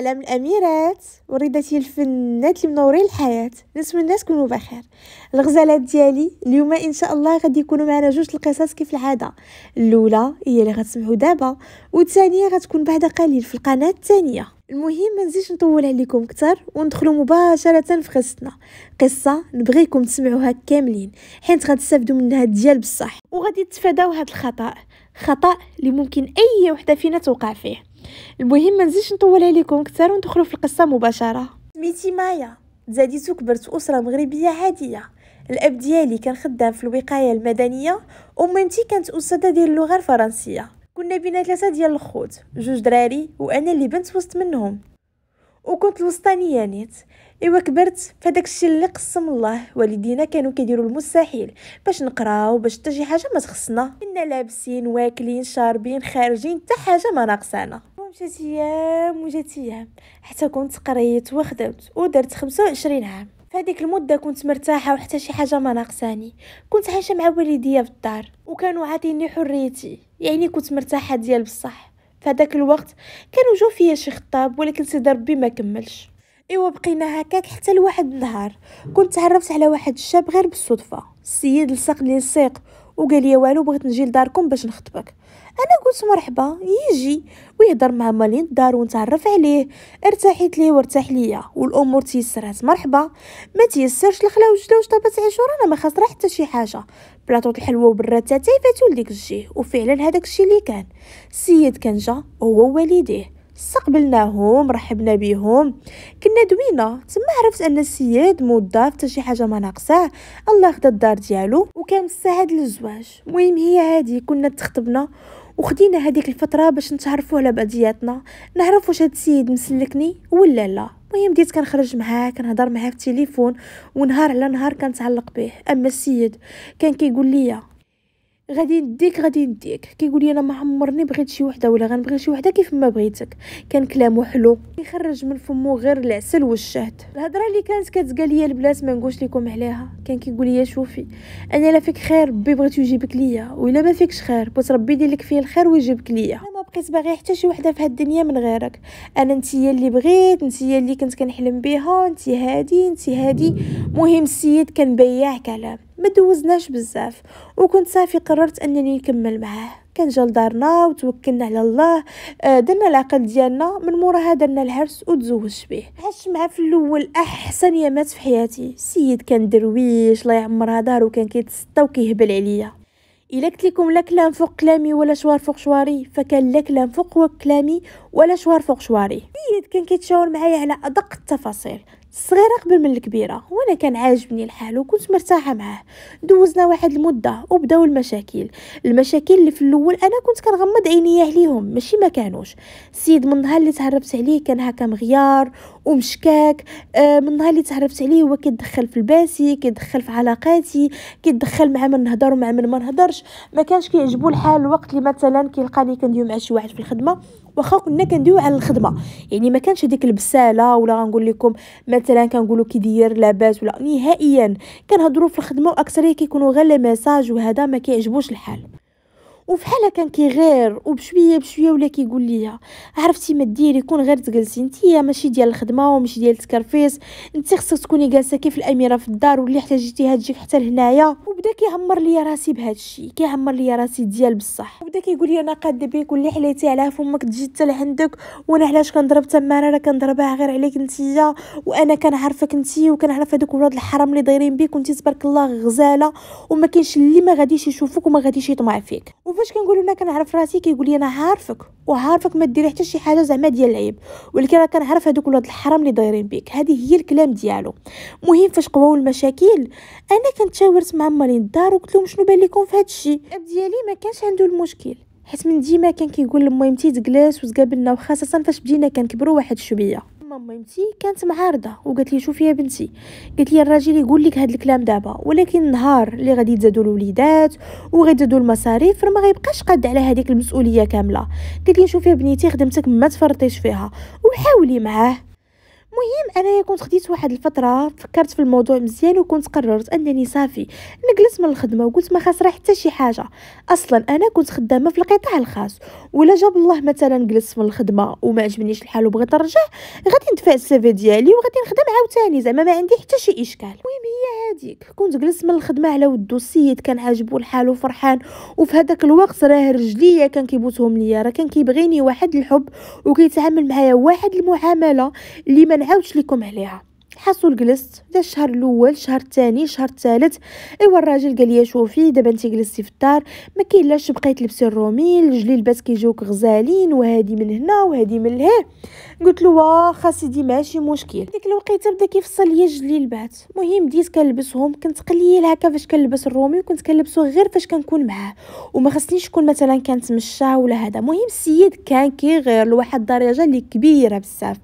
سلام الاميرات وريداتي الفنات اللي منورين الحياه نتمنى تكونوا بخير الغزالات ديالي اليوم ان شاء الله غادي يكونوا معنا جوج القصص كيف العاده الاولى هي اللي غتسمعوا دابا والثانيه غتكون بعد قليل في القناه الثانيه المهم ما نزيدش نطول عليكم اكثر وندخلوا مباشره في قصتنا قصه نبغيكم تسمعوها كاملين حيت غتستافدوا منها ديال بصح وغادي تتفاداو هذا الخطا خطا اللي ممكن اي وحده فينا توقع فيه المهم ما نزيدش نطول عليكم كثر وندخلوا في القصه مباشره سميتي مايا تزاديت وكبرت في اسره مغربيه عاديه الاب ديالي كان خدام في الوقايه المدنيه ومامتي كانت استاذه ديال اللغه الفرنسيه كنا بينا ثلاثه ديال الخوت جوج دراري وانا اللي بنت وسط منهم وكنت الوسطانيه نيت ايوا كبرت فداك الشيء اللي قسم الله والدينا كانوا كيديروا المستحيل باش نقراو باش حتى شي حاجه ما تخصنا كنا لابسين واكلين شاربين خارجين حتى حاجه ما ناقصانا جات ايام وجات ايام حتى كنت قريت وخدمت ودرت 25 عام فهذيك المدة كنت مرتاحة وحتى شي حاجة ما ناقصاني كنت عايشة مع والديا في الدار وكانوا عاطيني حريتي يعني كنت مرتاحة ديال بصح فهداك الوقت كانوا جو فيا شي خطاب ولكن سيدي ربي ما كملش ايوا بقينا هكاك حتى لواحد النهار كنت تعرفت على واحد الشاب غير بالصدفه السيد لصق لي السيق وقال لي والو بغيت نجي لداركم باش نخطبك انا قلت مرحبا يجي ويهضر مع مالين الدار ونتعرف عليه ارتاحت ليه وارتاح ليا والامور تيسرات مرحبا ما تيسرش الخلا واش طابت انا ما خسر حتى شي حاجه بلاطو الحلوه وبرات تاعي فاتو لديك الجي وفعلا هذاك الشي اللي كان السيد كان جا هو ووالديه استقبلناهم رحبنا بهم كنا دوينا تما عرفت ان السيد موظف حتى شي حاجه ما ناقصاه الله خدا الدار ديالو وكان مستعد للزواج المهم هي هادي كنا تخطبنا وخدينا هذيك الفتره باش نتعرفوا على بعضياتنا نعرف واش هاد السيد مسلكني ولا لا المهم بديت كنخرج معاه كنهضر معاه في التليفون ونهار على نهار كنتعلق به اما السيد كان كيقول لي غادي نديك غادي نديك كيقول لي انا ما عمرني بغيت شي وحده ولا غنبغي شي وحده كيف ما بغيتك كان كلامه حلو كيخرج من فمو غير العسل والشهد الهضره اللي كانت كتقال ليا البلاد ما نقولش لكم عليها كان كيقول لي شوفي انا لا فيك خير ربي بغيت يجيبك ليا ولا ما فيكش خير بغيت ربي يدير لك فيه الخير ويجيبك ليا انا ما بقيت باغي حتى شي وحده في هاد الدنيا من غيرك انا نتيا اللي بغيت نتيا اللي كنت كنحلم بها انت هادي انت هادي مهم السيد كان بياع كلام ما دوزناش بزاف وكنت صافي قررت انني نكمل معاه كان جا لدارنا وتوكلنا على الله آه، درنا العقد ديالنا من موراها درنا العرس وتزوجت به عشت معاه في الاول احسن يامات في حياتي السيد كان درويش الله يعمرها دارو كان كيتسطى وكيهبل عليا الا قلت لكم لا كلام فوق كلامي ولا شوار فوق شواري فكان لا كلام فوق كلامي ولا شوار فوق شواري السيد كان كيتشاور معايا على ادق التفاصيل الصغيرة قبل من الكبيرة وانا كان عاجبني الحال وكنت مرتاحة معاه دوزنا واحد المدة وبداو المشاكل المشاكل اللي في الاول انا كنت كنغمض عينيا عليهم ماشي ما كانوش السيد من نهار اللي تهربت عليه كان هكا مغيار ومشكاك آه من نهار اللي تهربت عليه هو كيدخل في الباسي كيدخل في علاقاتي كيدخل مع من نهضر ومع من ما نهضرش ما كانش كيعجبو الحال الوقت اللي مثلا كيلقاني كنديو مع شي واحد في الخدمه واخا كنا كندويو على الخدمه يعني ما كانش هذيك البساله ولا غنقول لكم مثلا كنقولوا كي داير لاباس ولا نهائيا كنهضروا في الخدمه واكثريه كيكونوا غير لي ميساج وهذا ما كيعجبوش الحال وفحالها كان كيغير وبشويه بشويه ولا كيقول ليا عرفتي ما ديري كون غير تجلسي انتيا ماشي ديال الخدمه وماشي ديال التكرفيس انت خصك تكوني جالسه كيف الاميره في الدار واللي احتاجتيها تجيك حتى لهنايا وبدا كيهمر ليا راسي بهذا الشيء كيهمر ليا راسي ديال بصح وبدا كيقول لي انا قاد بيك واللي حليتي عليها فمك تجي حتى لعندك وانا علاش كنضرب تماره راه كنضربها غير عليك انتيا وانا كنعرفك انتي وكنعرف هذوك ولاد الحرام اللي دايرين بيك وانت تبارك الله غزاله وما كاينش اللي ما غاديش يشوفك وما غاديش يطمع فيك وفاش كنقول انا كنعرف راسي كيقول لي انا عارفك وعارفك ما ديري حتى شي حاجه زعما ديال العيب ولكن راه كنعرف هذوك ولاد الحرام اللي دايرين بيك هذه هي الكلام ديالو مهم فاش قواو المشاكل انا كنتشاورت مع مالين الدار وقلت لهم شنو بان لكم في هذا الشيء الاب ديالي ما كانش عنده المشكل حيت من ديما كان كيقول لميمتي تجلس وتقابلنا وخاصه فاش بدينا كنكبروا واحد شويه مامتي كانت معارضه وقالت لي شوفي يا بنتي قالت لي الراجل يقول لك هذا الكلام دابا ولكن نهار اللي غادي تزادوا الوليدات وغيتزادوا المصاريف راه ما غيبقاش قاد على هذيك المسؤوليه كامله قالت لي شوفي يا بنيتي خدمتك ما تفرطيش فيها وحاولي معاه مهم انايا كنت خديت واحد الفتره فكرت في الموضوع مزيان وكنت قررت انني صافي نجلس من الخدمه وقلت ما خاسره حتى شي حاجه اصلا انا كنت خدامه في القطاع الخاص ولا جاب الله مثلا جلست من الخدمه وما عجبنيش الحال وبغيت نرجع غادي ندفع السيفي ديالي وغادي نخدم عاوتاني زعما ما عندي حتى شي اشكال المهم هي هذيك كنت جلست من الخدمه على ود السيد كان عاجبو الحال وفرحان وفي هذاك الوقت راه رجليا كان كيبوتهم ليا راه كان كيبغيني واحد الحب وكيتعامل معايا واحد المعامله اللي ما نعاودش لكم عليها حصل جلست دا الشهر الاول الشهر الثاني الشهر الثالث ايوا الراجل قال لي شوفي دابا انت جلستي في الدار ما كاينلاش بقاي تلبسي الروميل الجليبات كيجيوك غزالين وهادي من هنا وهادي من لهيه قلت له واخا سيدي ماشي مشكل ديك الوقيته بدا كيفصل ليا الجليلبات المهم بديت كنلبسهم كنت قليل هكا فاش كنلبس الرومي وكنت كنلبسو غير فاش كنكون معاه وما خصنيش نكون مثلا كنتمشى ولا هذا المهم السيد كان كيغير لواحد الدرجه اللي كبيره بزاف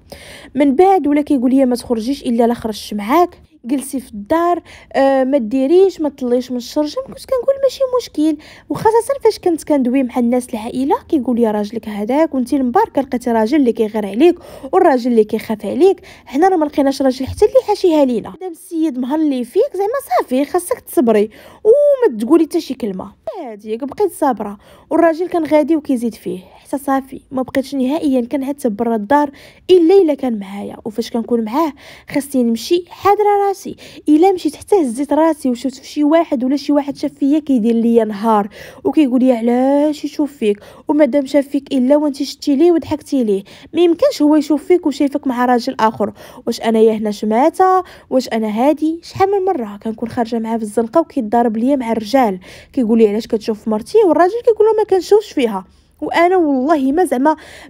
من بعد ولا كيقول لي ما تخرجيش الا تعال خرجت معاك جلسي في الدار آه، ما ديريش ما تطليش من الشرجم كنت كنقول ماشي مشكل وخاصه فاش كنت كندوي مع الناس العائله كيقول لي راجلك هذاك وانت المباركه لقيتي راجل اللي كيغير عليك والراجل اللي كيخاف عليك حنا راه ما لقيناش راجل حتى اللي حاشيها لينا دام السيد مهلي فيك زعما صافي خاصك تصبري وما تقولي حتى شي كلمه هاديك بقيت صابره والراجل كان غادي وكيزيد فيه حتى صافي ما بقيتش نهائيا كنعتب برا الدار الا الا كان معايا وفاش كنكون معاه خاصني نمشي حاضره راسي الا مشيت حتى هزيت راسي وشفت شي واحد ولا شي واحد شاف فيا كيدير ليا نهار وكيقول لي علاش يشوف فيك ومادام شاف فيك الا وانت شتي ليه وضحكتي ليه ما يمكنش هو يشوف فيك وشايفك مع راجل اخر واش انايا هنا شماته واش انا هادي شحال من مره كنكون خارجه معاه في الزنقه وكيضرب ليا مع الرجال كيقول لي علاش كتشوف مرتي والراجل كيقول له ما كنشوفش فيها وانا والله ما ما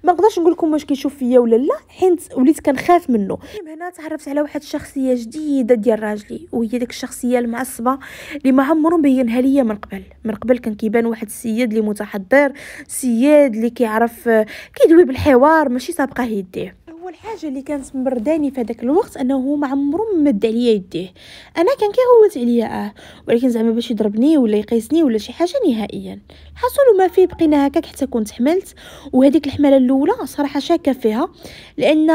ما نقدرش نقول لكم واش كيشوف فيا ولا لا حيت وليت كنخاف منه هنا تعرفت على واحد الشخصيه جديده ديال راجلي وهي ديك الشخصيه المعصبه اللي ما عمرو بينها ليا من قبل من قبل كان كيبان واحد السيد اللي متحضر سياد اللي كيعرف كيدوي بالحوار ماشي سابقه يديه اول حاجه اللي كانت مبرداني في هذاك الوقت انه ما عمرو مد عليا يديه انا كان كيغوت عليا اه ولكن زعما باش يضربني ولا يقيسني ولا شي حاجه نهائيا حصل ما فيه بقينا هكاك حتى كنت حملت وهذيك الحمله الاولى صراحه شاكه فيها لان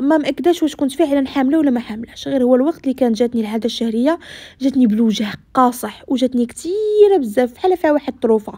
ما مأكداش واش كنت فعلا حامله ولا ما حاملهش غير هو الوقت اللي كان جاتني العاده الشهريه جاتني بالوجه قاصح وجاتني كثيره بزاف بحال فيها واحد الطروفه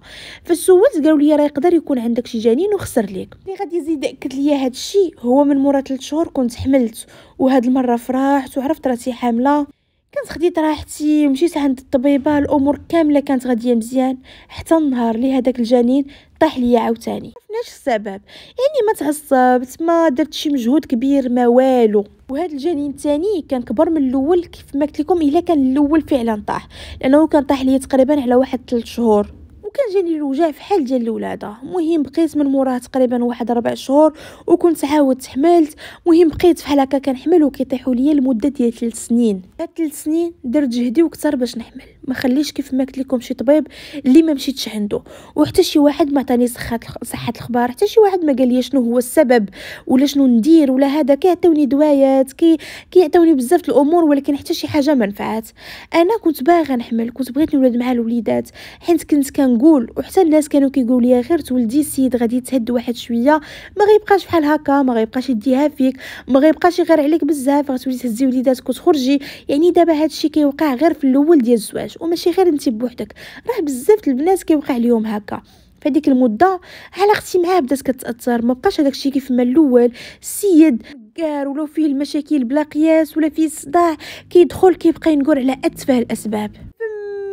فسولت قالوا لي راه يقدر يكون عندك شي جنين وخسر ليك اللي غادي يزيد اكد ليا هذا الشيء هو من مورا 3 شهور كنت حملت وهاد المره فرحت وعرفت راسي حامله كنت خديت راحتي ومشيت عند الطبيبه الامور كامله كانت غاديه مزيان حتى النهار اللي هذاك الجنين طاح ليا عاوتاني ماعرفناش السبب يعني ما تعصبت ما درت شي مجهود كبير ما والو وهذا الجنين الثاني كان كبر من الاول كيف ما قلت لكم الا كان الاول فعلا طاح لانه كان طاح ليا تقريبا على واحد 3 شهور وكان جاني الوجع فحال ديال الولاده مهم بقيت من موراه تقريبا واحد ربع شهور وكنت عاود تحملت مهم بقيت فحال هكا كنحمل وكيطيحوا ليا لمده ديال 3 سنين هاد 3 سنين درت جهدي وكثر باش نحمل ما خليش كيف ما قلت لكم شي طبيب اللي ما مشيتش عنده وحتى شي واحد ما عطاني صحه صحه الخبار حتى شي واحد ما قال لي شنو هو السبب ولا شنو ندير ولا هذا كيعطوني دوايات كي كيعطوني بزاف الامور ولكن حتى شي حاجه ما نفعات انا كنت باغا نحمل كنت بغيت نولد مع الوليدات حيت كنت كنقول وحتى الناس كانوا كيقولوا لي غير تولدي السيد غادي تهد واحد شويه ما غيبقاش بحال هكا ما غيبقاش يديها فيك ما غيبقاش يغير عليك بزاف غتولي تهزي وليداتك وتخرجي يعني دابا هادشي كيوقع غير في الاول ديال الزواج علاش وماشي غير انت بوحدك راه بزاف البنات كيوقع اليوم هكا فهذيك المده علاقتي معاه بدات كتاثر ما بقاش هذاك الشيء كيف ما الاول السيد كار ولو فيه المشاكل بلا قياس ولا فيه الصداع كيدخل كيبقى ينقر على اتفه الاسباب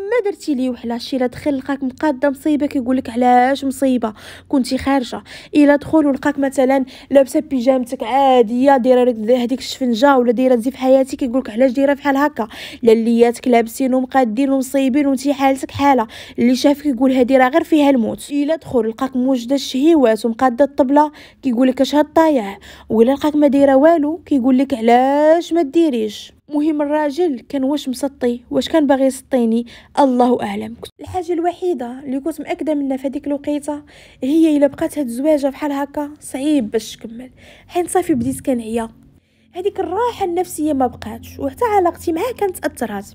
ما درتي لي وحلا شي لا دخل لقاك مقاده مصيبه كيقول لك علاش مصيبه كنتي خارجه الا دخل ولقاك مثلا لابسه بيجامتك عاديه دايره هذيك الشفنجه ولا دايره زي في حياتي كيقول لك علاش دايره بحال هكا لالياتك لابسين ومقادين ومصيبين وانت حالتك حاله اللي شافك يقول هادي راه غير فيها الموت الا دخل لقاك موجده الشهيوات ومقاده الطبله كيقول لك اش هاد طايع ولا لقاك ما دايره والو كيقول لك علاش ما ديريش مهم الراجل كان واش مسطي واش كان باغي يسطيني الله اعلم الحاجه الوحيده اللي كنت مأكده منها في هذيك الوقيته هي الا بقات هاد الزواجه بحال هكا صعيب باش تكمل حين صافي بديت كنعيا هذيك الراحه النفسيه ما بقاتش وحتى علاقتي معاه كانت تاثرات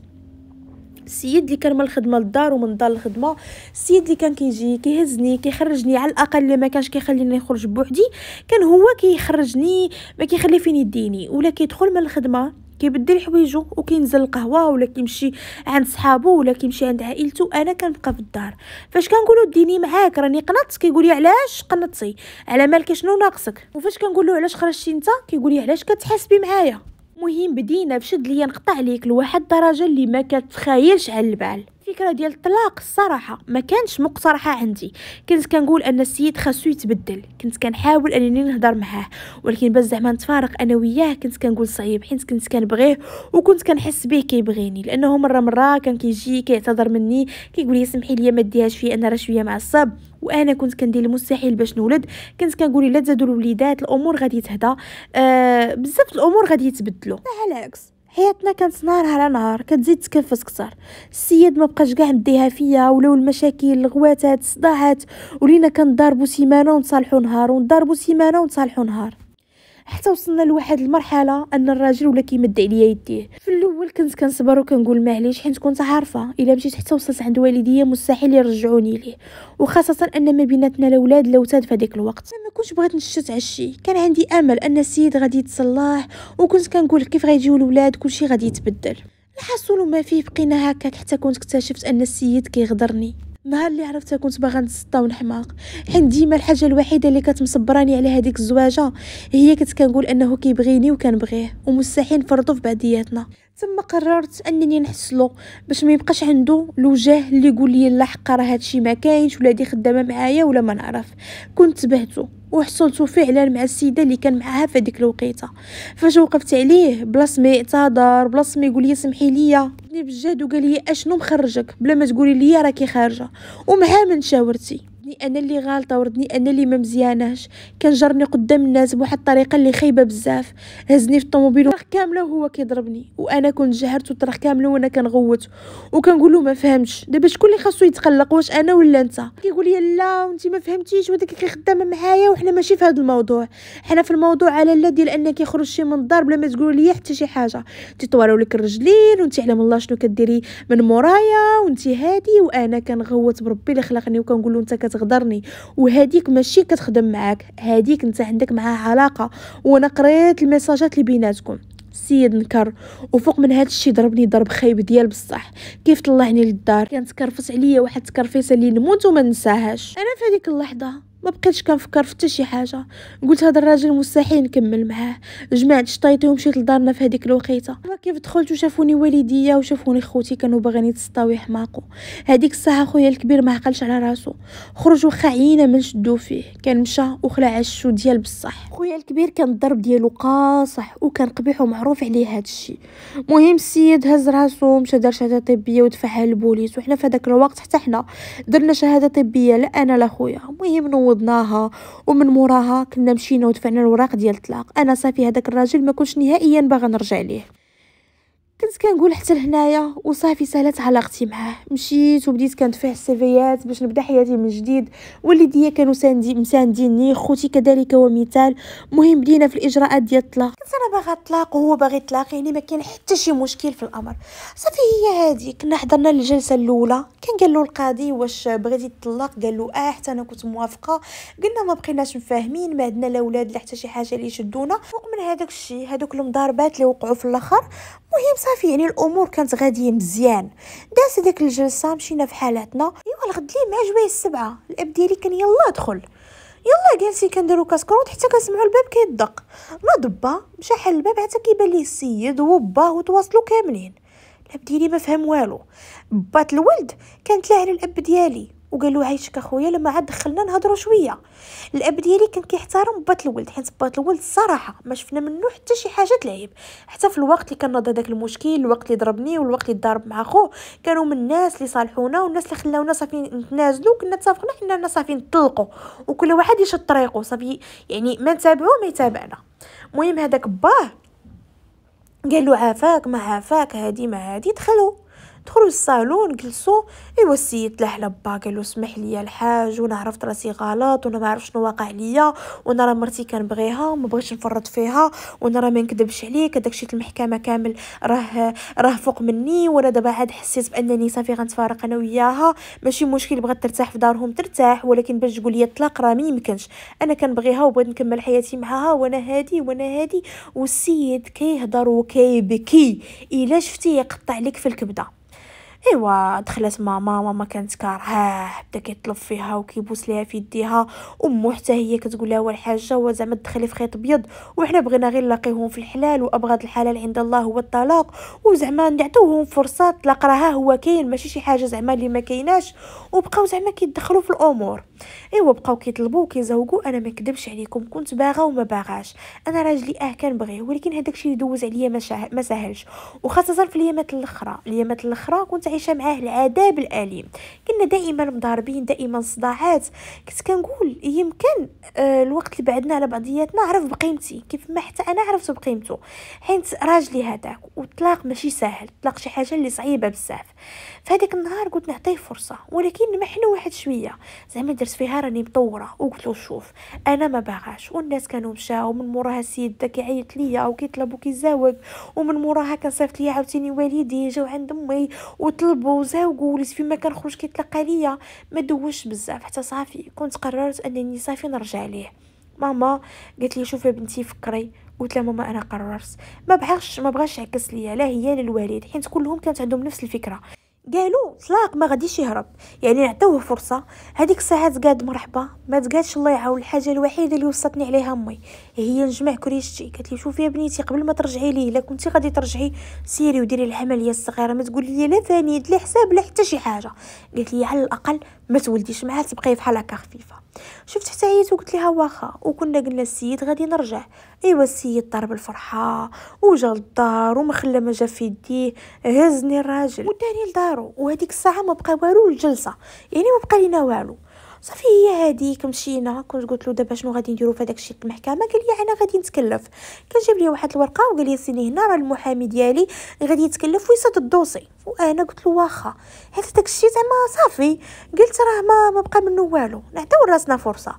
السيد اللي كان من الخدمه للدار ومن الدار للخدمه السيد اللي كان كيجي كيهزني كيخرجني على الاقل اللي ما كانش كيخليني نخرج بوحدي كان هو كيخرجني ما كيخلي فيني يديني ولا كيدخل من الخدمه كيبدل حوايجو وكينزل القهوه ولا كيمشي عند صحابو ولا كيمشي عند عائلته انا كنبقى في الدار فاش كنقولو ديني معاك راني قنطت كيقولي علاش قنطتي على مالك شنو ناقصك وفاش كنقولو علاش خرجتي انت كيقولي علاش كتحاسبي معايا مهم بدينا بشد ليا نقطع ليك لواحد الدرجه اللي ما كتخايلش على البال الفكره ديال الطلاق الصراحه ما كانش مقترحه عندي كنت كنقول ان السيد خاصو يتبدل كنت كنحاول انني نهضر معاه ولكن باش زعما نتفارق انا وياه كنت كنقول صعيب حيت كنت كنبغيه وكنت كنحس به كيبغيني لانه مره مره كان كيجي كيعتذر مني كيقول لي سمحي لي ما ديهاش فيا انا راه شويه معصب وانا كنت كندير المستحيل باش نولد كنت كنقول لا تزادوا الوليدات الامور غادي تهدى آه بزاف الامور غادي يتبدلوا على العكس حياتنا كانت نهار على نهار كتزيد تكفس كتر السيد ما بقاش كاع مديها فيا ولاو المشاكل الغواتات الصداعات ولينا كنضاربو سيمانه ونصالحو نهار ونضاربو سيمانه ونصالحو نهار حتى وصلنا لواحد المرحله ان الراجل ولا كيمد عليا يديه في الاول كنت كنصبر وكنقول معليش حيت كنت عارفه الا مشيت حتى وصلت عند والديا مستحيل يرجعوني ليه وخاصه ان ما بيناتنا الاولاد لوتاد في هذاك الوقت ما كنتش بغيت نشت على الشيء كان عندي امل ان السيد غادي يتصلح وكنت كنقول كيف غيجيو الاولاد كلشي غادي يتبدل الحصول ما فيه بقينا هكاك حتى كنت اكتشفت ان السيد كيغدرني نهار اللي عرفتها كنت باغا نتسطا ونحماق حين ديما الحاجه الوحيده اللي كتمصبراني على هذيك الزواجه هي كنت كنقول انه كيبغيني وكنبغيه ومستحيل نفرطو في بعضياتنا تما قررت انني نحصلو باش ما يبقاش عنده الوجه اللي يقول لي لا حق راه هادشي ما كاينش ولا دي خدامه معايا ولا ما نعرف كنت بهتو وحصلت فعلا مع السيده اللي كان معاها في هذيك الوقيته فاش وقفت عليه بلاص ما يعتذر بلاص ما يقول لي سمحي لي ني بجد وقال لي اشنو مخرجك بلا ما تقولي لي راكي خارجه ومعاه من شاورتي ردني انا اللي غالطه وردني انا اللي ما مزياناش كان جرني قدام الناس بواحد الطريقه اللي خايبه بزاف هزني في الطوموبيل كامله وهو كيضربني وانا كنت جهرت الطرح كامله وانا كنغوت وكنقول له ما فهمتش دابا شكون اللي خاصو يتقلق واش انا ولا انت كيقول لي لا وانت ما فهمتيش وداك اللي خدامه معايا وحنا ماشي في هذا الموضوع حنا في الموضوع على لا ديال انك خرجتي شي من الدار بلا ما تقول لي حتى شي حاجه تيطوالوا لك الرجلين وانت على الله شنو كديري من مورايا وانت هادي وانا كنغوت بربي اللي خلقني وكنقول له انت كتغدرني وهاديك ماشي كتخدم معاك هاديك انت عندك معاها علاقه وانا قريت الميساجات اللي بيناتكم سيد نكر وفوق من هذا الشيء ضربني ضرب خايب ديال بصح كيف طلعني للدار كانت كرفت عليا واحد التكرفيسه اللي نموت وما ننساهاش انا في هذيك اللحظه ما بقيتش كنفكر في حتى شي حاجه قلت هذا الراجل مستحيل نكمل معاه جمعت شطايطي ومشيت لدارنا في هذيك الوقيته كيف دخلت وشافوني والديا وشافوني خوتي كانوا باغيين يتسطاو يحماقوا هذيك الساعه خويا الكبير ما عقلش على راسو خرج وخا عينا من شدو فيه كان مشى وخلع الشو ديال بصح خويا الكبير كان الضرب ديالو قاصح وكان قبيح ومعروف عليه هذا الشيء مهم السيد هز راسو مشى دار شهاده طبيه ودفعها للبوليس وحنا في هذاك الوقت حتى حنا درنا شهاده طبيه لا انا لا خويا المهم نوض وضناها ومن موراها كنا مشينا ودفعنا الوراق ديال الطلاق انا صافي هذاك الراجل ما كنتش نهائيا باغا نرجع ليه كنت كنقول حتى لهنايا وصافي سالات علاقتي معاه مشيت وبديت كندفع السيفيات باش نبدا حياتي من جديد والديا كانوا ساندي مسانديني خوتي كذلك ومثال مهم بدينا في الاجراءات ديال الطلاق كنت انا باغا طلاق وهو باغي طلاق يعني ما كان حتى شي مشكل في الامر صافي هي هادي كنا حضرنا الجلسه الاولى كان قال له القاضي واش بغيتي تطلق قال له اه حتى انا كنت موافقه قلنا ما بقيناش مفاهمين ما عندنا لا ولاد لا حتى شي حاجه اللي يشدونا فوق من هذاك الشيء هذوك المضاربات اللي وقعوا في الاخر المهم صافي يعني الامور كانت غاديه مزيان داس داك الجلسه مشينا في حالاتنا ايوا الغد ليه مع جوي السبعه الاب ديالي كان يلا دخل يلا جالسين كنديرو كاسكروت حتى كنسمعوا الباب كيدق ما ضبا مشى حل الباب حتى كيبان ليه السيد وباه وتواصلوا كاملين الاب ديالي ما فهم والو بات الولد كان على الاب ديالي وقالوا عايشك اخويا لما عاد دخلنا نهضروا شويه الاب ديالي كان كيحترم بات الولد حيت بات الولد الصراحه ما شفنا منه حتى شي حاجه تلعب حتى في الوقت اللي كان ناض هذاك المشكل الوقت اللي ضربني والوقت اللي ضرب مع خوه كانوا من الناس اللي صالحونا والناس اللي خلاونا صافي نتنازلوا كنا اتفقنا حنا صافي نطلقوا وكل واحد يشد طريقه صافي يعني ما نتابعوه ما يتابعنا المهم هذاك باه قال له عافاك ما عافاك هادي ما هادي دخلوا دخلوا للصالون جلسوا ايوا السيد تلحلى با قالو سمح لي الحاج وانا عرفت راسي غلط وانا ما عرفش شنو واقع ليا وانا راه مرتي كنبغيها وما بغيتش نفرط فيها وانا راه ما نكذبش عليك هذاك شيت المحكمه كامل راه راه فوق مني وانا دابا عاد حسيت بانني صافي غنتفارق انا وياها ماشي مشكل بغات ترتاح في دارهم ترتاح ولكن باش تقول لي الطلاق راه ما يمكنش انا كنبغيها وبغيت نكمل حياتي معاها وانا هادي وانا هادي والسيد كيهضر وكيبكي الا شفتيه يقطع لك في الكبده ايوا دخلت ماما ماما كانت كارهاه بدا كيطلب فيها وكيبوس ليها في يديها امو حتى هي كتقول لها حاجه هو زعما تدخلي في خيط ابيض وحنا بغينا غير نلاقيهم في الحلال وابغض الحلال عند الله هو الطلاق وزعما نعطوهم فرصه طلاق راه هو كاين ماشي شي حاجه زعما اللي ما كايناش وبقاو زعما كيتدخلوا في الامور ايوا بقاو كيطلبوا وكيزوقوا انا ما كدبش عليكم كنت باغا وما باغاش انا راجلي اه كنبغيه ولكن هذاك الشيء اللي دوز عليا ما ساهلش وخاصه في اليامات الاخرى اليامات الاخرى كنت عايشه معاه العذاب الاليم كنا دائما مضاربين دائما صداعات كنت كنقول يمكن آه، الوقت اللي بعدنا على بعضياتنا عرف بقيمتي كيف ما حتى انا عرفت بقيمته حيت راجلي هذاك وطلاق ماشي سهل طلاق شي حاجه اللي صعيبه بزاف فهذاك النهار قلت نعطيه فرصه ولكن حنا واحد شويه زعما درت فيها راني مطوره وقلت له شوف انا ما باغاش والناس كانوا مشاو من موراها السيد داك كيعيط ليا وكيطلب وكيزاوق ومن موراها كان صيفط ليا عاوتاني والدي جاو عند امي وطلبوا وزاوقوا وليت فيما كنخرج كيتلقى ليا ما دوش بزاف حتى صافي كنت قررت انني صافي نرجع ليه ماما قالت لي شوفي بنتي فكري قلت لها ماما انا قررت ما بغاش ما بغاش يعكس ليا لا هي لا الوالد حيت كلهم كانت عندهم نفس الفكره قالوا طلاق ما غاديش يهرب يعني نعطيوه فرصه هذيك الساعات قاد مرحبا ما تقادش الله يعاون الحاجه الوحيده اللي وصلتني عليها امي هي نجمع كريشتي قالت لي شوفي يا بنيتي قبل ما ترجعي ليه الا كنتي غادي ترجعي سيري وديري العمليه الصغيره ما تقولي لي لا فنيد لا حساب لا حتى شي حاجه قالت لي على الاقل ما تولديش معها تبقاي فحال هكا خفيفه شفت حتى عييت وقلت لها واخا وكنا قلنا السيد غادي نرجع ايوا السيد طار بالفرحه وجا للدار وما خلى ما جا في يديه هزني الراجل وداني لدارو وهذيك الساعه ما بقى والو الجلسه يعني ما بقى لينا والو صافي هي هذيك مشينا كنت قلت له دابا شنو غادي نديرو في داكشي المحكمه قال لي انا غادي نتكلف كان جاب لي واحد الورقه وقال لي سيني هنا راه المحامي ديالي غادي يتكلف ويسد الدوسي وانا قلت له واخا حيت داكشي زعما صافي قلت راه ما, ما بقى منه والو نعطيو راسنا فرصه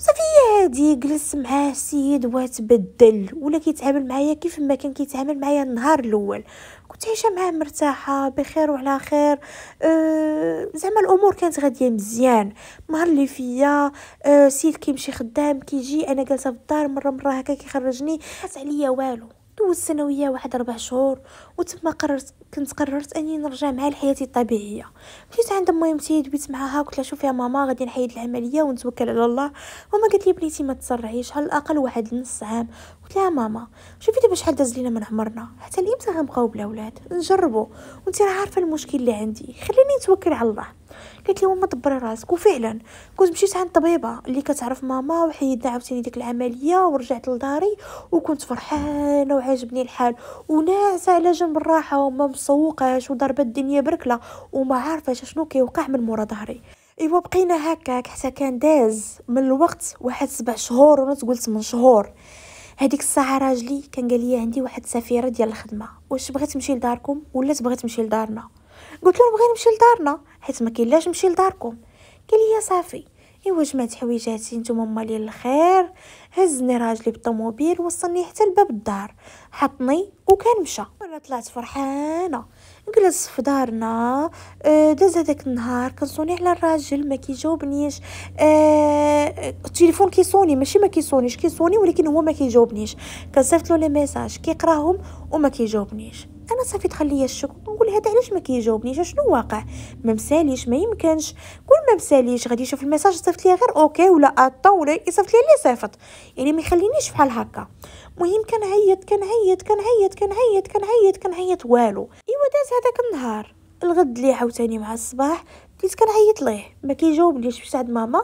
صافي هادي جلس معاه السيد وتبدل ولا كيتعامل معايا كيف ما كان كيتعامل معايا النهار الاول كنت عايشه معاه مرتاحه بخير وعلى خير أه زعما الامور كانت غاديه مزيان نهار اللي فيا أه سيد كيمشي خدام كيجي انا جالسه في الدار مره مره هكا كيخرجني عليا والو دوز سنوية واحد ربع شهور وتما قررت كنت قررت اني نرجع مع لحياتي الطبيعيه مشيت عند امي مشيت دويت معاها قلت لها شوفي يا ماما غادي نحيد العمليه ونتوكل على الله ماما قالت لي بنتي ما تسرعيش على الاقل واحد نص عام قلت لها ماما شوفي دابا شحال داز لينا من عمرنا حتى لامتى غنبقاو بلا ولاد نجربوا وانت راه عارفه المشكل اللي عندي خليني نتوكل على الله قالت لي ماما دبري راسك وفعلا كنت مشيت عند الطبيبه اللي كتعرف ماما وحيدنا عاوتاني ديك العمليه ورجعت لداري وكنت فرحانه وعاجبني الحال وناعسه على جنب من الراحه وما مسوقاش وضربت الدنيا بركله وما عارفه شنو كيوقع من مورا ظهري ايوا بقينا هكاك حتى كان داز من الوقت واحد سبع شهور ونص قلت من شهور هذيك الساعه راجلي كان قال لي عندي واحد سفيره ديال الخدمه واش بغيت نمشي لداركم ولا تبغي تمشي لدارنا قلت له نبغي نمشي لدارنا حيت ما كاين لاش نمشي لداركم قال لي صافي ايوا جمعت حويجاتي نتوما مالين الخير هزني راجلي بالطوموبيل وصلني حتى لباب الدار حطني وكان مشى وانا طلعت فرحانه نجلس في دارنا آه، داز هذاك النهار كنصوني على الراجل ما كيجاوبنيش أه التليفون كيصوني ماشي ما كيصونيش كيصوني ولكن هو ما كيجاوبنيش كنصيفط له لي ميساج كيقراهم وما كيجاوبنيش انا صافي تخلي الشك نقول هذا علاش ما كيجاوبنيش شنو واقع ما مساليش ما يمكنش كل ما مساليش غادي يشوف الميساج صيفط ليا غير اوكي ولا اطا ولا يصيفط لي اللي صيفط يعني ما يخلينيش بحال هكا المهم كنعيط كنعيط كنعيط كنعيط كنعيط كنعيط والو ايوا داز هذاك النهار الغد لي عاوتاني مع الصباح بديت كنعيط ليه ما كيجاوبنيش في ماما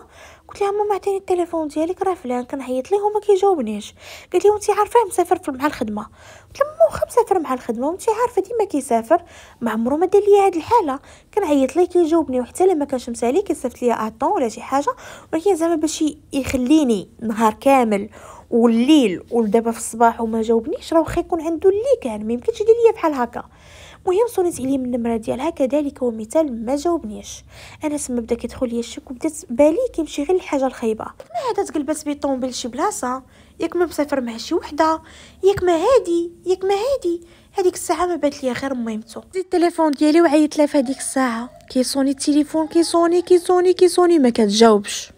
قلت لها ماما عطيني التليفون ديالك راه فلان كنعيط ليه وما كيجاوبنيش قالت لي وانتي عارفاه مسافر مع الخدمه قلت لها ماما واخا مسافر مع الخدمه وانتي عارفه ديما كيسافر ما عمرو ما دار ليا هاد الحاله كنعيط ليه كيجاوبني وحتى لما كانش مسالي كيصيفط ليا اطون ولا شي حاجه ولكن زعما باش يخليني نهار كامل والليل ودابا في الصباح وما جاوبنيش راه واخا يكون عنده اللي كان ما يمكنش يدير ليا بحال هكا المهم صونت عليه من النمره ديالها كذلك ومثال ما جاوبنيش انا تما بدا كيدخل ليا الشك وبدات بالي كيمشي غير الحاجه الخايبه ما هذا تقلبات بيه الطوموبيل شي بلاصه ياك ما مسافر مع شي وحده ياك ما هادي ياك ما هادي هذيك الساعه ما بات ليا غير ميمتو دي التليفون ديالي وعيط لها في هذيك الساعه كيصوني التليفون كيصوني كيصوني كيصوني ما كتجاوبش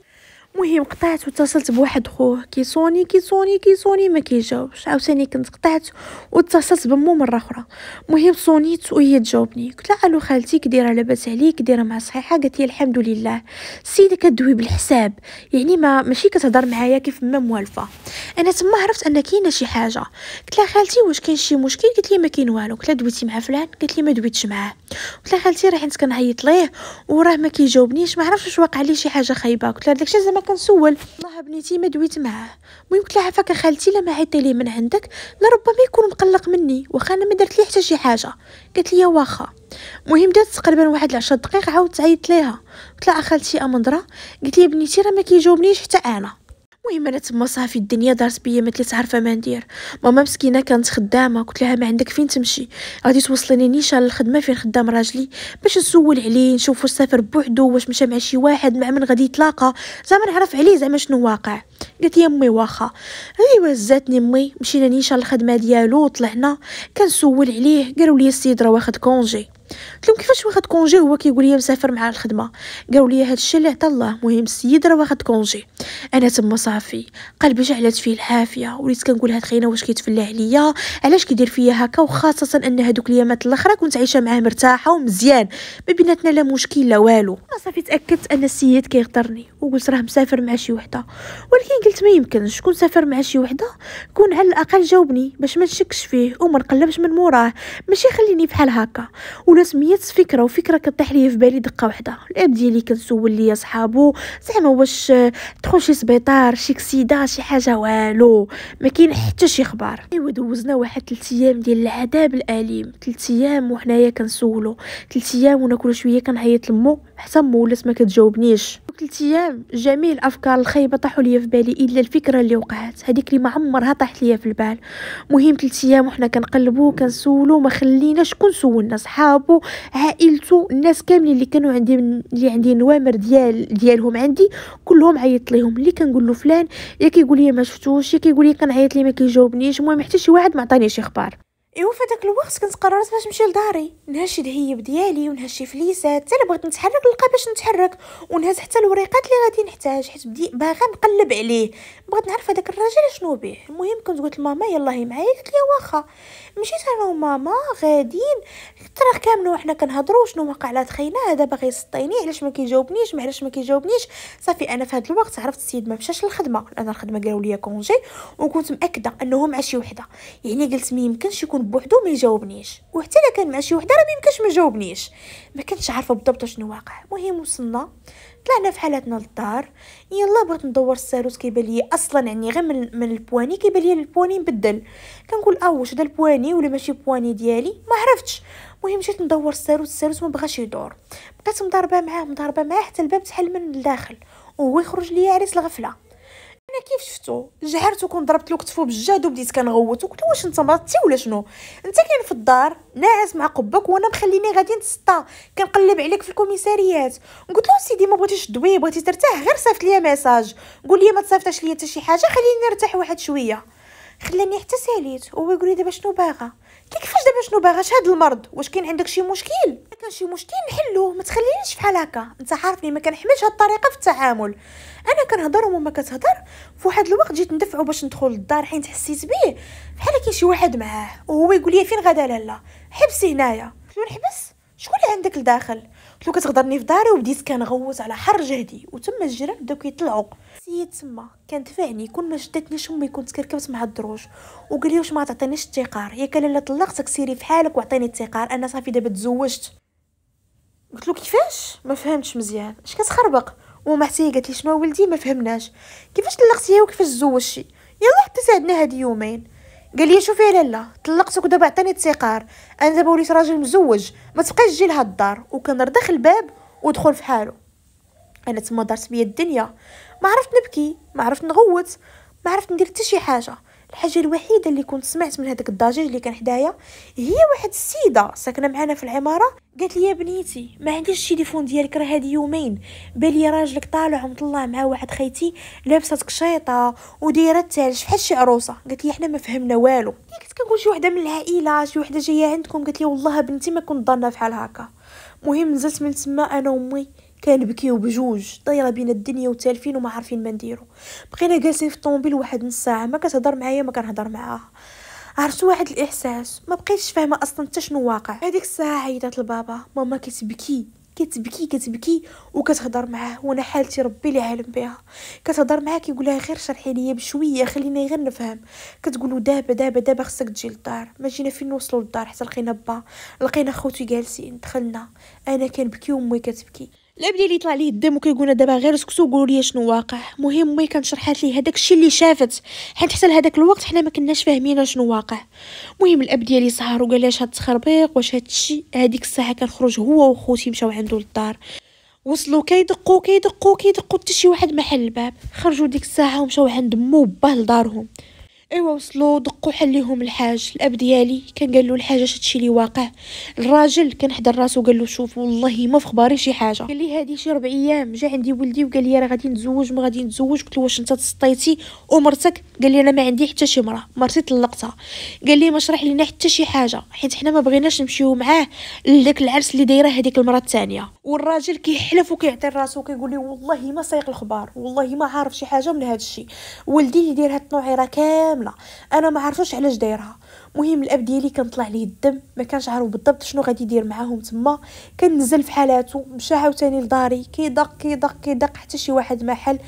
مهم قطعت واتصلت بواحد خوه كيصوني كيصوني كيصوني ما كيجاوبش عاوتاني كنت قطعت واتصلت بمو مره اخرى مهم صونيت وهي تجاوبني قلت لها الو خالتي كديره لاباس عليك كديره مع صحيحه قالت لي الحمد لله السيده كدوي بالحساب يعني ما ماشي كتهضر معايا كيف ما موالفه انا تما عرفت ان كاينه شي حاجه قلت لها خالتي واش كاين شي مشكل قالت لي ما كاين والو قلت لها دويتي مع فلان قالت لي ما دويتش معاه قلت لها خالتي راه حيت كنعيط ليه وراه ما كيجاوبنيش ما عرفتش واش واقع لي شي حاجه خايبه قلت لها داكشي زعما كنسول الله بنيتي ما دويت معاه المهم قلت لها عفاك خالتي لا ما عيطي لي من عندك لا ربما يكون مقلق مني واخا انا ما درت ليه حتى شي حاجه قالت لي واخا المهم دات تقريبا واحد 10 دقائق عاود تعيط ليها قلت لها خالتي امندره قالت لي بنيتي راه ما كيجاوبنيش حتى انا المهم انا تما صافي الدنيا دارت بيا ما كنت عارفه ما ندير ماما مسكينه كانت خدامه قلت لها ما عندك فين تمشي غادي توصليني نيشان للخدمه فين خدام راجلي باش نسول عليه نشوف واش سافر بوحدو واش مشى مع شي واحد مع من غادي يتلاقى زعما نعرف عليه زعما شنو واقع قالت لي امي واخا ايوا هزاتني امي مشينا نيشان للخدمه ديالو طلعنا كنسول عليه قالوا لي السيد راه واخد كونجي قلت لهم كيفاش واخد كونجي هو كيقول لي مسافر مع الخدمه قالوا لي هذا الشيء اللي عطى الله مهم السيد راه واخد كونجي انا تما صافي قلبي جعلت فيه الحافيه وليت كنقول هاد خينا واش كيتفلى عليا علاش كيدير فيا هكا وخاصه ان هادوك الايامات الاخرى كنت عايشه معاه مرتاحه ومزيان ما بيناتنا لا مشكل لا والو صافي تاكدت ان السيد كيغترني وقلت راه مسافر مع شي وحده ولكن قلت ما يمكنش كون سافر مع شي وحده كون على الاقل جاوبني باش ما نشكش فيه وما نقلبش من موراه ماشي خليني بحال هكا ولا ولات 100 فكره وفكره كطيح ليا في بالي دقه واحده الاب ديالي كنسول ليا صحابو زعما واش دخل شي سبيطار شي كسيده شي حاجه والو ما كاين حتى شي خبر ايوا دوزنا واحد 3 ايام ديال العذاب الاليم 3 ايام وحنايا كنسولو 3 ايام وانا كل شويه كنعيط لمو حتى مو ولات ما كتجاوبنيش ثلاث ايام جميع الافكار الخايبه طاحوا ليا في بالي الا الفكره اللي وقعت هذيك اللي ما عمرها طاحت ليا في البال مهم ثلاث ايام وحنا كنقلبوا كنسولو ما خلينا شكون سولنا صحابو عائلته الناس كاملين اللي كانوا عندي من... اللي عندي نوامر ديال ديالهم عندي كلهم عيط ليهم اللي كنقول له فلان يا كيقول لي ما شفتوش يا كيقول لي كنعيط ليه ما كيجاوبنيش المهم حتى شي واحد ما عطانيش اخبار ايوا فداك الوقت كنت قررت باش نمشي لداري نهش الهيب ديالي ونهش شي فليسات حتى بغيت نتحرك نلقى باش نتحرك ونهز حتى الوريقات اللي غادي نحتاج حيت بدي باغا نقلب عليه بغيت نعرف هذاك الراجل شنو به المهم كنت قلت لماما يلاه معايا قالت لي واخا مشيت انا وماما غاديين الطريق كامل وحنا كنهضروا شنو واقع على تخينا هذا باغي يسطيني علاش ما كيجاوبنيش معلاش ما كيجاوبنيش صافي انا في هذا الوقت عرفت السيد ما مشاش للخدمه لان الخدمه قالوا لي كونجي وكنت مأكده انه مع شي وحده يعني قلت ما يمكنش يكون بوحدو ما يجاوبنيش وحتى الا كان مع شي وحده راه ميمكنش ما يجاوبنيش ما كنتش عارفه بالضبط شنو واقع المهم وصلنا طلعنا في حالاتنا للدار يلا بغيت ندور الساروت كيبان لي اصلا يعني غير من, من البواني كيبان لي البواني مبدل كنقول اه واش هذا البواني ولا ماشي بواني ديالي ما عرفتش المهم جيت ندور الساروت الساروت ما بغاش يدور بقيت مضاربه معاه مضاربه معاه حتى الباب تحل من الداخل وهو يخرج ليا عريس الغفله انا كيف شفتو جعرتو كون ضربت له كتفو بالجهد وبديت كنغوتو قلت له واش انت مرضتي ولا شنو انت كاين في الدار ناعس مع قبك وانا مخليني غادي نتسطى كنقلب عليك في الكوميساريات قلت له سيدي ما بغيتيش الدوي بغيتي ترتاح غير صيفط ليا ميساج قول لي ما تصيفطش ليا حتى شي حاجه خليني نرتاح واحد شويه خلاني حتى ساليت وهو يقول لي دابا شنو باغا لي كيفاش دابا شنو باغا هاد المرض واش كاين عندك شي مشكل كان شي مشكل نحلوه ما تخلينيش بحال هكا انت عارفني ما كنحملش هاد الطريقه في التعامل انا كنهضر وماما كتهضر فواحد الوقت جيت ندفعو باش ندخل للدار حيت حسيت بيه بحال كاين شي واحد معاه وهو يقول لي فين غادا لالا حبسي هنايا شنو نحبس شكون اللي عندك لداخل قلت له كتغدرني في داري وبديت كنغوت على حر جهدي وتما الجيران بداو كيطلعوا السيد تما كان دفعني كون ما شدتنيش امي كنت كركبت مع الدروج وقال لي واش ما تعطينيش التيقار ياك لالا طلقتك سيري في حالك واعطيني التيقار انا صافي دابا تزوجت قلت له كيفاش ما فهمتش مزيان اش كتخربق وما حتى قالت لي شنو ولدي ما فهمناش كيفاش طلقتيها وكيفاش تزوجتي يلا حتى ساعدنا هاد يومين قال لي شوفي لالا طلقتك ودابا عطيني التيقار انا دابا وليت راجل مزوج ما تبقاش تجي لهاد الدار وكنردخ الباب ودخل في حاله انا تما دارت بيا الدنيا ما عرفت نبكي ما عرفت نغوت ما عرفت ندير حتى شي حاجه الحاجه الوحيده اللي كنت سمعت من هذاك الضجيج اللي كان حدايا هي واحد السيده ساكنه معنا في العماره قالت لي يا بنيتي ما عنديش التليفون ديالك راه هادي يومين بالي راجلك طالع ومطلع مع واحد خيتي لابسه تكشيطه ودايره التالج بحال شي عروسه قالت لي حنا ما فهمنا والو كنت كنقول شي وحده من العائله شي وحده جايه عندكم قالت لي والله بنتي ما كنت ظنها بحال هكا مهم نزلت من تما انا وامي كنبكيو بجوج دايره بين الدنيا وتالفين وما عارفين ما نديرو بقينا جالسين في الطوموبيل واحد نص ساعه ما كتهضر معايا ما كنهضر معاها عرفت واحد الاحساس ما بقيتش فاهمه اصلا حتى شنو واقع هذيك الساعه عيطات لبابا ماما كتبكي كتبكي كتبكي وكتهضر معاه وانا حالتي ربي اللي عالم بها كتهضر معاه كيقولها غير شرحي ليا بشويه خليني غير نفهم كتقولو دابا دابا دابا خصك تجي للدار ما جينا فين نوصلوا للدار حتى لقينا با لقينا خوتي جالسين دخلنا انا كنبكي وامي كتبكي العبد اللي طلع ليه الدم وكيقولنا دابا غير سكتو وقولوا لي شنو واقع المهم مي كان شرحات لي هذاك الشيء اللي شافت حيت حتى لهذاك الوقت حنا ما كناش فاهمين شنو واقع المهم الاب ديالي سهر وقال اش هاد التخربيق واش هاد الشيء هذيك الساعه كنخرج هو وخوتي مشاو عنده للدار وصلوا كيدقوا كيدقوا كيدقوا حتى شي واحد محل الباب خرجوا ديك الساعه ومشاو عند مو وباه لدارهم ايوا وصلوا دقوا حل ليهم الحاج الاب ديالي كان قال له الحاجه شتشي هادشي واقع الراجل كان حدا راسو وقال له شوف والله ما في خباري شي حاجه قال لي هادي شي ربع ايام جا عندي ولدي وقال لي راه غادي نتزوج ما غادي نتزوج قلت له واش انت تسطيتي ومرتك قال لي انا ما عندي حتى شي مره مرتي طلقتها قال لي ما شرح لينا حتى شي حاجه حيت حنا ما بغيناش نمشيو معاه لذاك العرس اللي دايره هذيك المره الثانيه والراجل كيحلف وكيعطي راسو وكيقول لي والله ما سايق الخبار والله ما عارف شي حاجه من هذا الشيء ولدي اللي داير هاد النوعي كامل كامله انا ما عرفتش علاش دايرها مهم الاب ديالي كان طلع ليه الدم ما كانش عارف بالضبط شنو غادي يدير معاهم تما كان نزل في حالاته مشى عاوتاني لداري كيدق كيدق كيدق حتى شي واحد ما حل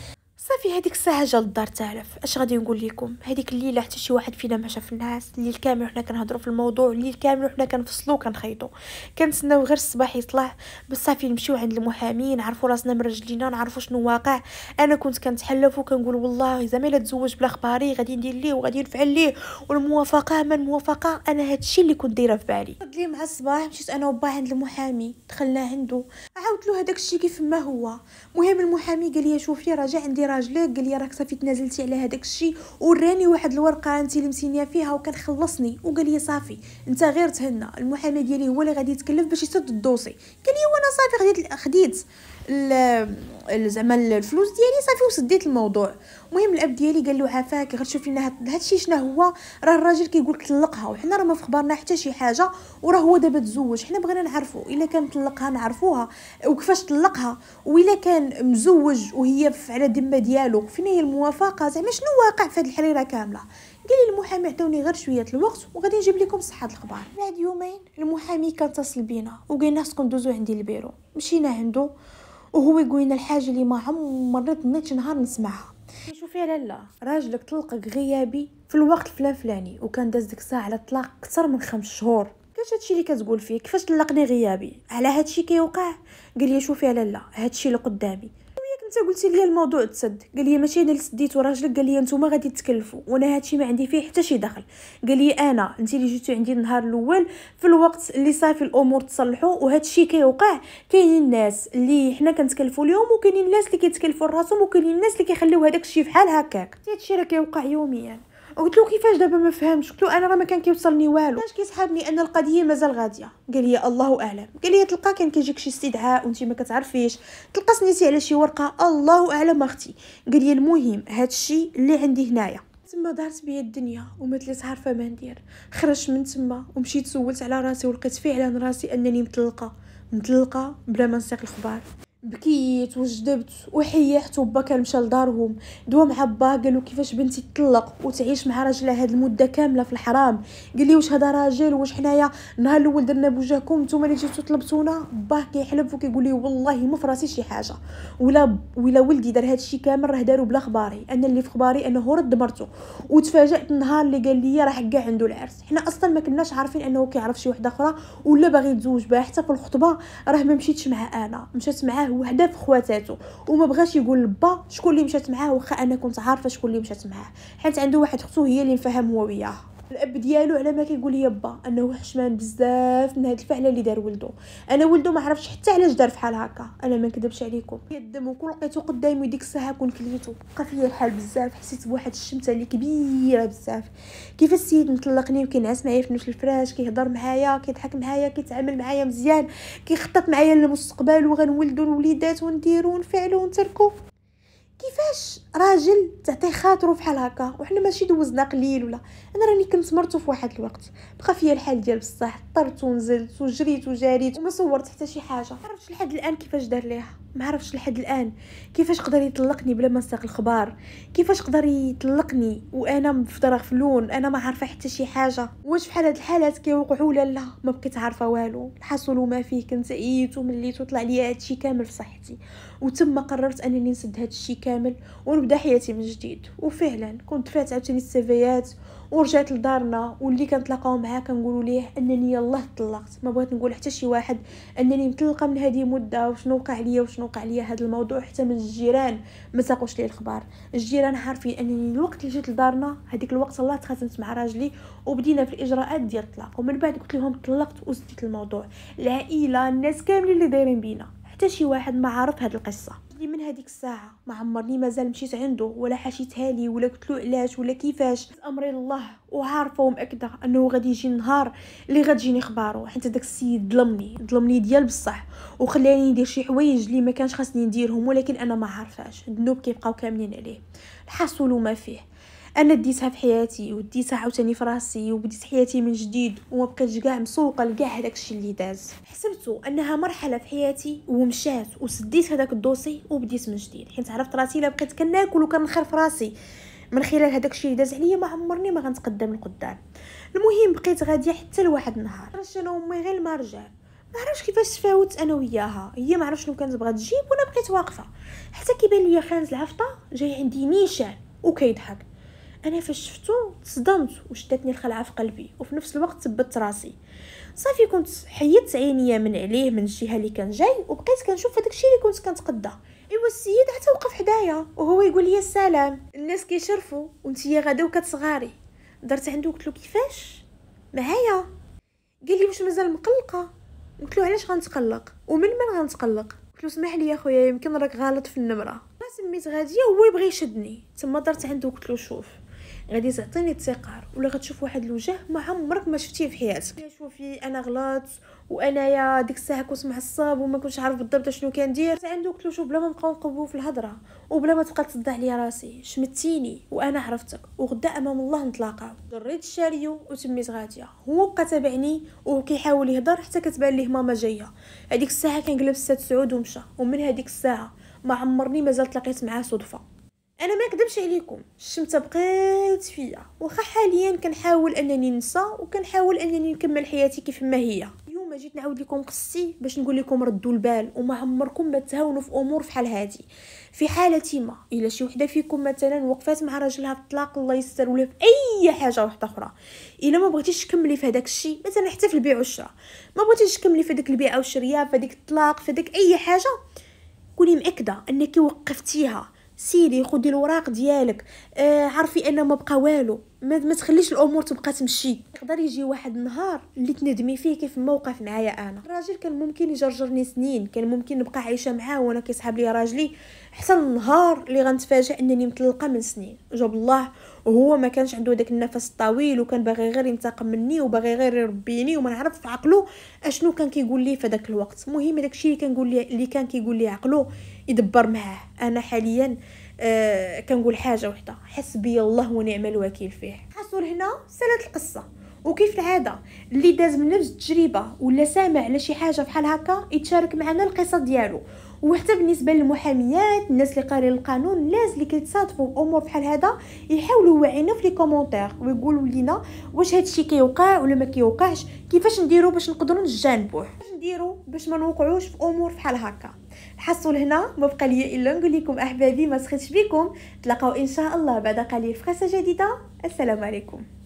صافي هذيك الساعه جا للدار تعرف اش غادي نقول لكم هذيك الليله حتى شي واحد فينا ما شاف الناس الليل كامل حنا كنهضروا في الموضوع الليل كامل حنا كنفصلوا كنخيطوا كنتسناو غير الصباح يطلع صافي نمشيو عند المحامي نعرفوا راسنا من رجلينا نعرفوا شنو واقع انا كنت كنتحلف وكنقول والله زعما الا تزوج بلا خباري غادي ندير ليه وغادي نفعل ليه والموافقه ما الموافقه انا هادشي اللي كنت دايره في بالي لي مع الصباح مشيت انا وبا عند المحامي دخلنا عنده عاودت له هذاك الشيء كيف ما هو مهم المحامي قال لي شوفي راه جا عندي راجل راجلك قال لي راك صافي تنازلتي على هذاك الشيء وراني واحد الورقه انت اللي مسينيه فيها وكان خلصني وقال لي صافي انت غير تهنى المحامي ديالي هو اللي غادي يتكلف باش يسد الدوسي قال لي وانا صافي خديت خديت زعما الفلوس ديالي صافي وسديت الموضوع المهم الاب ديالي قال له عافاك غير شوف لنا هادشي شنو هو راه الراجل كيقول كي طلقها وحنا راه ما في خبرنا حتى شي حاجه وراه هو دابا تزوج حنا بغينا نعرفوا الا كان طلقها نعرفوها وكيفاش طلقها والا كان مزوج وهي على ذمه ديالو فين هي الموافقه زعما شنو واقع في هاد الحريره كامله قال لي المحامي عطوني غير شويه الوقت وغادي نجيب لكم صحه الخبر بعد يومين المحامي كان تصل بينا وقال لنا خصكم دوزوا عندي البيرو مشينا عنده وهو يقول لنا الحاجه اللي ما عمرت نيت نهار نسمعها شوفي لالا راجلك طلقك غيابي في الوقت الفلاني فلاني وكان داز ديك الساعه على طلاق اكثر من خمس شهور كاش هادشي اللي كتقول فيه كيفاش طلقني غيابي على هادشي كيوقع قال لي شوفي لالا هادشي اللي قدامي انت قلتي لي الموضوع تسد قال لي ماشي انا اللي سديتو راجلك قال لي نتوما غادي تكلفوا وانا هادشي ما عندي فيه حتى شي دخل قال لي انا انت اللي جيتو عندي النهار الاول في الوقت اللي صافي الامور تصلحوا وهادشي كيوقع كاينين الناس اللي حنا كنتكلفوا لهم وكاينين الناس اللي كيتكلفوا راسهم وكاينين الناس اللي كيخليو هذاك الشيء بحال هكاك هادشي راه كيوقع يوميا يعني. قلت له كيفاش دابا ما فهمش قلت له انا راه ما كان كيوصلني والو علاش كيسحابني ان القضيه مازال غاديه قال لي الله اعلم قال لي تلقى كان كيجيك شي استدعاء وانت ما كتعرفيش تلقى سنيتي على شي ورقه الله اعلم اختي قال لي المهم الشيء اللي عندي هنايا تما دارت بيا الدنيا وما تليت عارفه ما ندير خرجت من تما ومشيت سولت على راسي ولقيت فعلا راسي انني مطلقه مطلقه بلا ما نسيق الخبار بكيت وجدبت وحيحت وبا كان مشى لدارهم دوا مع با قالو كيفاش بنتي تطلق وتعيش مع راجلها هاد المده كامله في الحرام قال لي واش هذا راجل واش حنايا نهار الاول درنا بوجهكم نتوما اللي جيتو طلبتونا با كيحلف وكيقول لي والله ما فراسي شي حاجه ولا ولا ولدي دار هادشي كامل راه دارو بلا خباري انا اللي في خباري انه رد مرته وتفاجات النهار اللي قال لي راه كاع عنده العرس حنا اصلا ما كناش عارفين انه كيعرف شي وحده اخرى ولا باغي يتزوج بها حتى في الخطبه راه ما مشيتش معاه انا مشات معاه معاه وحده في خواتاتو وما بغاش يقول لبا شكون اللي مشات معاه واخا انا كنت عارفه شكون اللي مشات معاه حيت عنده واحد اختو هي اللي مفهم هو وياها الاب ديالو على ما كيقول ليا با انه حشمان بزاف من هاد الفعله اللي دار ولدو انا ولدو ما عرفش حتى علاش دار فحال هكا انا ما نكذبش عليكم الدم وكل لقيتو قدامي ديك الساعه كون كليتو بقى فيا الحال بزاف حسيت بواحد الشمته اللي كبيره بزاف كيف السيد مطلقني وكينعس معايا في نفس الفراش كيهضر معايا كيضحك معايا كيتعامل معايا مزيان كيخطط معايا للمستقبل وغنولدو الوليدات ونديرو ونفعلو ونتركو كيفاش راجل تعطيه خاطرو بحال هكا وحنا ماشي دوزنا قليل ولا انا راني كنت مرتو في واحد الوقت بقى فيا الحال ديال بصح طرت ونزلت وجريت وجاريت وما صورت حتى شي حاجه عرفتش لحد الان كيفاش دار ليها ما عرفش لحد الان كيفاش قدر يطلقني بلا ما نساق الخبار كيفاش قدر يطلقني وانا في فراغ انا ما عارفه حتى شي حاجه واش في هاد الحالات كيوقعوا ولا لا ما بقيت عارفه والو الحصول وما فيه كنت عييت ومليت وطلع لي هادشي كامل في صحتي وتم قررت انني نسد هادشي كامل ونبدا حياتي من جديد وفعلا كنت دفعت عاوتاني السيفيات ورجعت لدارنا واللي كنتلاقاو معاه كنقولوا ليه انني يلاه طلقت ما بغيت نقول حتى شي واحد انني مطلقه من هذه مده وشنو وقع ليا وشنو وقع ليا هذا الموضوع حتى من الجيران ما ساقوش لي الخبر الجيران عارفين انني الوقت اللي جيت لدارنا هذيك الوقت الله تخاصمت مع راجلي وبدينا في الاجراءات ديال الطلاق ومن بعد قلت لهم طلقت وزدت الموضوع العائله الناس كاملين اللي دايرين بينا حتى شي واحد ما عارف هاد القصه اللي من هذيك الساعه ما عمرني مازال مشيت عنده ولا حشيتها هالي ولا قلت له علاش ولا كيفاش امري الله وعارفه ومأكده انه غادي يجي النهار اللي غتجيني اخباره حيت داك السيد ظلمني ظلمني ديال بصح وخلاني ندير شي حوايج اللي ما كانش خاصني نديرهم ولكن انا ما عارفاش الذنوب كيبقاو كاملين عليه الحصول وما فيه انا ديتها في حياتي وديتها عاوتاني في راسي وبديت حياتي من جديد وما بقيتش كاع مسوقه لكاع هذاك الشيء اللي داز حسبته انها مرحله في حياتي ومشات وسديت هذاك الدوسي وبديت من جديد حيت عرفت راسي الا بقيت كناكل وكنخر في راسي من خلال هذاك الشيء اللي داز عليا ما عمرني ما غنتقدم لقدام المهم بقيت غاديه حتى لواحد النهار رش انا وامي غير ما رجع ما عرفش كيفاش تفاوت انا وياها هي ما عرفش شنو كانت بغات تجيب وانا بقيت واقفه حتى كيبان ليا خانز العفطه جاي عندي نيشان وكيضحك انا فاش شفتو تصدمت وشدتني الخلعه في قلبي وفي نفس الوقت ثبت راسي صافي كنت حيدت عينيا من عليه من الجهه اللي كان جاي وبقيت كنشوف هذاك الشيء اللي كنت كنتقدا ايوا السيد حتى وقف حدايا وهو يقول لي السلام الناس كيشرفوا يا غدا وكتصغاري درت عنده قلت له كيفاش معايا قال لي واش مازال مقلقه قلت له علاش غنتقلق ومن من غنتقلق قلت له سمح لي يا خويا يمكن راك غلط في النمره سميت غاديه وهو يبغي يشدني تما درت عنده قلت له شوف غادي تعطيني تيقار ولا غتشوف واحد الوجه ما عمرك ما شفتيه في حياتك شوفي انا غلط وانايا ديك الساعه كنت معصب وما كنتش عارف بالضبط شنو كندير عندو قلت له شوف بلا ما نبقاو نقبو في الهضره وبلا ما تبقى تصدع ليا راسي شمتيني وانا عرفتك وغدا امام الله نتلاقاو دريت الشاريو وتميت غاديه هو بقى تابعني وكيحاول يهضر حتى كتبان ليه ماما جايه هذيك الساعه كنقلب الساد سعود ومشى ومن هذيك الساعه ما عمرني مازال تلاقيت معاه صدفه انا ما كدبش عليكم الشمته بقات فيا واخا حاليا كنحاول انني ننسى وكنحاول انني نكمل حياتي كيف ما هي اليوم جيت نعاود لكم قصتي باش نقول لكم ردوا البال وما عمركم ما تهاونوا في امور بحال هذه في حالة ما الا شي وحده فيكم مثلا وقفات مع راجلها في الطلاق الله يستر ولا في اي حاجه واحده اخرى الا ما بغيتيش تكملي في هذاك الشيء مثلا حتى في البيع والشراء ما بغيتيش تكملي في هذيك البيعه والشريه في هذيك الطلاق في هذيك اي حاجه كوني مأكده انك وقفتيها سيري خدي الوراق ديالك آه عرفي انه ما بقى والو ما, ما تخليش الامور تبقى تمشي يقدر يجي واحد النهار اللي تندمي فيه كيف موقف وقف معايا انا الراجل كان ممكن يجرجرني سنين كان ممكن نبقى عايشه معاه وانا كيسحب لي راجلي حتى النهار اللي غنتفاجئ انني مطلقه من سنين جاب الله وهو ما كانش عنده داك النفس الطويل وكان باغي غير ينتقم مني وباغي غير يربيني وما نعرف في عقلو اشنو كان كيقول لي في داك الوقت المهم داك الشيء اللي كنقول لي اللي كان كيقول لي عقلو يدبر معاه انا حاليا آه كنقول حاجه وحده حسبي الله ونعم الوكيل فيه حصل هنا سالت القصه وكيف العاده اللي داز من نفس التجربه ولا سامع على شي حاجه بحال هكا يتشارك معنا القصه ديالو وحتى بالنسبه للمحاميات الناس اللي قاري القانون الناس اللي كيتصادفوا بامور بحال هذا يحاولوا يوعينا في لي كومونتير ويقولوا لينا واش الشيء كيوقع ولا ما كيوقعش كيفاش نديرو باش نقدروا نتجنبوه باش نديرو باش ما نوقعوش في امور بحال هكا الحصول هنا ما بقى ليا الا نقول لكم احبابي ما سخيتش بكم تلاقاو ان شاء الله بعد قليل في قصه جديده السلام عليكم